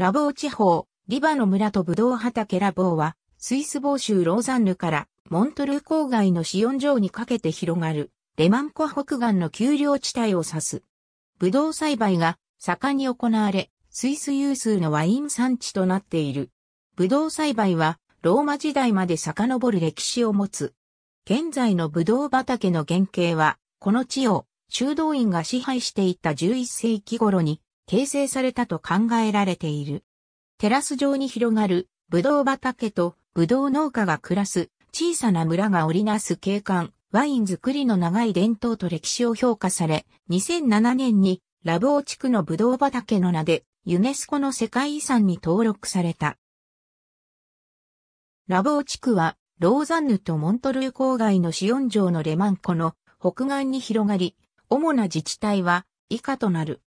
ラボー地方、リバの村とブドウ畑ラボーは、スイス房州ローザンヌからモントルー郊外のシオン城にかけて広がる、レマン湖北岸の丘陵地帯を指す。ブドウ栽培が盛んに行われ、スイス有数のワイン産地となっている。ブドウ栽培は、ローマ時代まで遡る歴史を持つ。現在のブドウ畑の原型は、この地を修道院が支配していた11世紀頃に形成されたと考えられている。テラス上に広がるブドウ畑とブドウ農家が暮らす小さな村が織りなす景観、ワイン作りの長い伝統と歴史を評価され、2007年にラブオ地区のブドウ畑の名でユネスコの世界遺産に登録された。ラボー地区は、ローザンヌとモントルー郊外のシオン城のレマン湖の北岸に広がり、主な自治体は以下となる。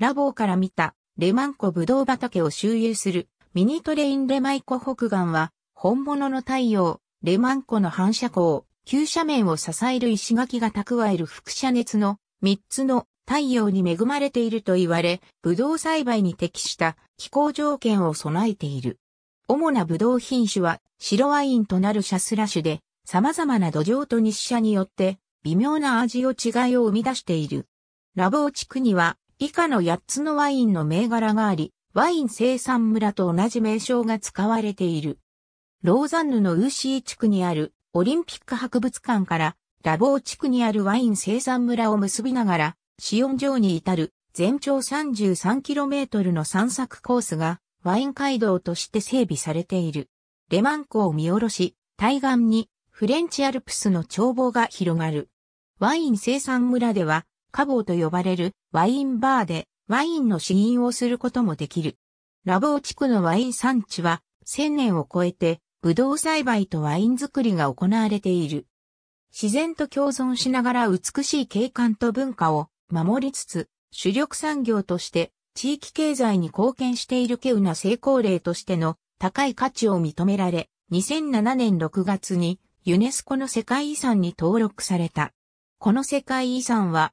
ラボーから見たレマン湖ブドウ畑を周遊するミニトレインレマイコ北岸は本物の太陽、レマン湖の反射光、急斜面を支える石垣が蓄える輻射熱の3つの太陽に恵まれていると言われ、ブドウ栽培に適した気候条件を備えている。主なブドウ品種は白ワインとなるシャスラ種で、様々な土壌と日射によって微妙な味を違いを生み出している。ラボー地区には以下の8つのワインの銘柄があり、ワイン生産村と同じ名称が使われている。ローザンヌのウーシー地区にあるオリンピック博物館からラボー地区にあるワイン生産村を結びながら、シオン城に至る全長 33km の散策コースがワイン街道として整備されている。レマン湖を見下ろし、対岸にフレンチアルプスの眺望が広がる。ワイン生産村ではカボーと呼ばれるワインバーでワインの試飲をすることもできる。ラボー地区のワイン産地は1000年を超えてブドウ栽培とワイン作りが行われている。自然と共存しながら美しい景観と文化を守りつつ、主力産業として地域経済に貢献しているケウな成功例としての高い価値を認められ、2007年6月にユネスコの世界遺産に登録された。この世界遺産は